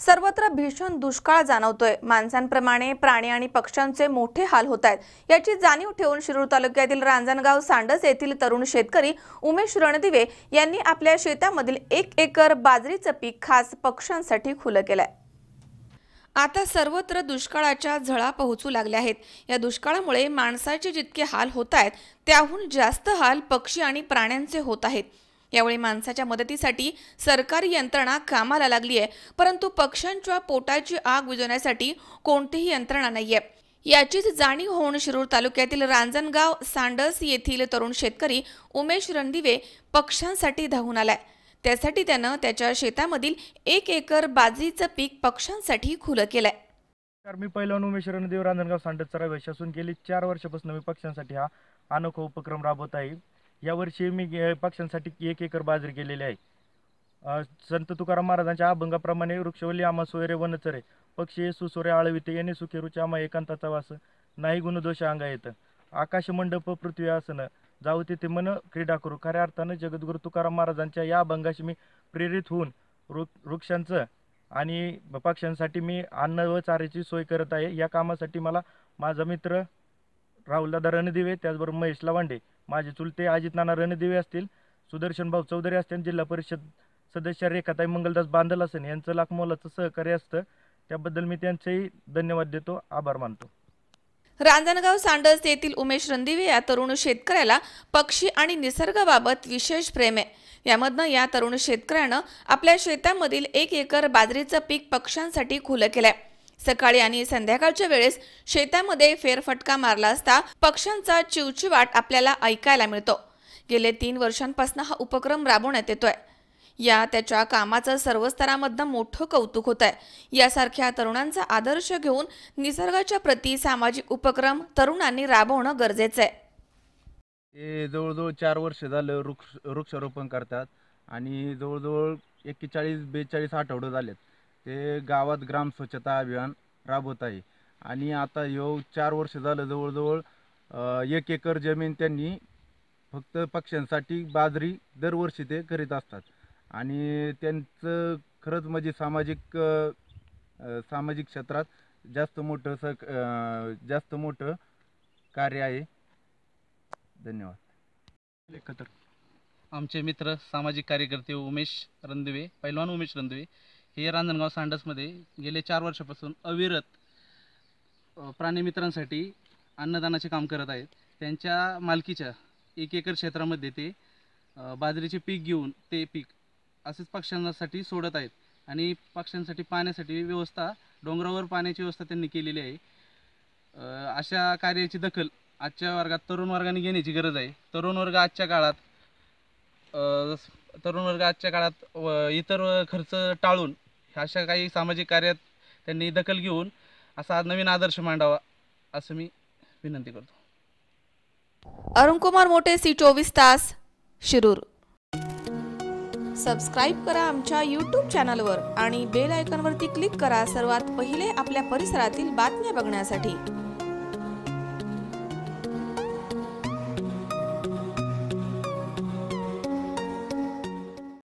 सर्वत्र भीषण दुष्काळ जाणवतोय माणसांप्रमाणे प्राणी आणि पक्ष्यांचे मोठे हाल होत आहेत याची जाणीव ठेवून शिरूर तालुक्यातील रांजणगाव सांडस येथील तरुण शेतकरी उमेश रणदिवे यांनी आपल्या शेतामधील एक एकर बाजरीचं पीक खास पक्ष्यांसाठी खुलं केलंय आता सर्वत्र दुष्काळाच्या झळा पोहोचू लागल्या आहेत या दुष्काळामुळे माणसाचे जितके हाल होत आहेत त्याहून जास्त हाल पक्षी आणि प्राण्यांचे होत आहेत यावेळी माणसाच्या मदतीसाठी सरकारी यंत्रणा कामाला लागली आहे परंतु पक्ष्यांच्या पोटाची आग विजवण्यासाठी कोणतीही यंत्रणा नाहीये याचीच जाणीव होऊन शिरूर तालुक्यातील रांजणगाव सांडस येथील तरुण शेतकरी उमेश रणदिवे पक्ष्यांसाठी धावून आलाय त्यासाठी त्यानं त्याच्या शेतामधील एक एकर बाजरीचं पीक पक्ष्यांसाठी खुलं केलंय तर मी पहिल्याहून उमेश रणदेव रांजणगाव सांडसचा रहिवाशी असून गेली चार वर्षापासून मी पक्ष्यांसाठी हा अनोखा उपक्रम राबवत आहे यावर्षी मी पक्ष्यांसाठी एक एकर बाजरी केलेली आहे संत तुकाराम महाराजांच्या अभंगाप्रमाणे वृक्षवल्ली आम्हा सोयरे वनचरे पक्षी सुसोरे आळविते येणे सुखेरुचे आम्हा एकांताचा वास नाही गुणदोष अंगा येतं आकाश मंडप पृथ्वी आसन जाऊ तिथे मन क्रीडा करू खऱ्या अर्थानं जगद्गुरु तुकाराम महाराजांच्या या अभंगाशी मी प्रेरित होऊन वृ वृक्षांचं आणि पक्ष्यांसाठी मी अन्न व चाऱ्याची सोय करत आहे या कामासाठी मला माझा मित्र राहुलदादा रणदिवे त्याचबरोबर महेश लवांडे माझे चुलते अजित नाना रणदिवे असतील सुदर्शन भाऊ चौधरी असतील जिल्हा परिषद सदस्य रेखाताई मंगलदास बांधल असेल यांचं लाख मोलाचं सहकार्य असतं त्याबद्दल मी त्यांचेही धन्यवाद देतो आभार मानतो रांजणगाव सांडस येथील उमेश रणदिवे या तरुण शेतकऱ्याला पक्षी आणि निसर्गाबाबत विशेष प्रेम आहे यामधनं या तरुण शेतकऱ्यानं आपल्या शेतामधील एक एकर बाजरीचं पीक पक्ष्यांसाठी खुलं केलं आहे सकाळी आणि संध्याकाळच्या वेळेस शेतामध्ये फेरफटका मारला असता पक्ष्यांचा चिवचिवाट आपल्याला ऐकायला मिळतो गेले तीन वर्षांपासून हा उपक्रम राबवण्यात येतोय या त्याच्या कामाचं सर्व स्तरामधनं मोठं कौतुक होत आहे यासारख्या तरुणांचा आदर्श घेऊन निसर्गाच्या प्रती सामाजिक उपक्रम तरुणांनी राबवणं गरजेचं आहे ते जवळजवळ चार वर्ष झालं वृक्ष वृक्षारोपण करतात आणि जवळजवळ एक्केचाळीस बेचाळीस आठवडं झालेत ते गावात ग्राम स्वच्छता अभियान राबवत आहे आणि आता यो चार वर्ष झालं जवळजवळ एक एकर जमीन त्यांनी फक्त पक्ष्यांसाठी बाजरी दरवर्षी ते करीत असतात आणि त्यांचं खरंच म्हणजे सामाजिक सामाजिक क्षेत्रात जास्त मोठं सक जास्त मोठं कार्य आहे धन्यवाद आमचे मित्र सामाजिक कार्यकर्ते उमेश रंदवे पैलवान उमेश रंदवे हे रांजणगाव सांडसमध्ये गेले चार वर्षापासून अविरत प्राणीमित्रांसाठी अन्नदानाचे काम करत आहेत त्यांच्या मालकीच्या एक एकर क्षेत्रामध्ये ते बाजरीचे पीक घेऊन ते पीक असेच पक्ष्यांसाठी सोडत आहेत आणि पक्ष्यांसाठी पाण्यासाठी व्यवस्था डोंगरावर पाण्याची व्यवस्था त्यांनी केलेली आहे अशा कार्याची दखल आजच्या वर्गात तरुण वर्गाने घेण्याची गरज आहे तरुण वर्ग आजच्या काळात तरुण वर्ग आजच्या काळात इतर खर्च टाळून अशा काही सामाजिक कार्यात त्यांनी दखल घेऊन असा नवीन आदर्श मांडावा असं मी विनंती करतो अरुणकुमार मोठे सी चोवीस तास शिरूर सबस्क्राईब करा आमच्या यूट्यूब चॅनलवर आणि बेल आयकॉनवरती क्लिक करा सर्वात पहिले आपल्या परिसरातील बातम्या बघण्यासाठी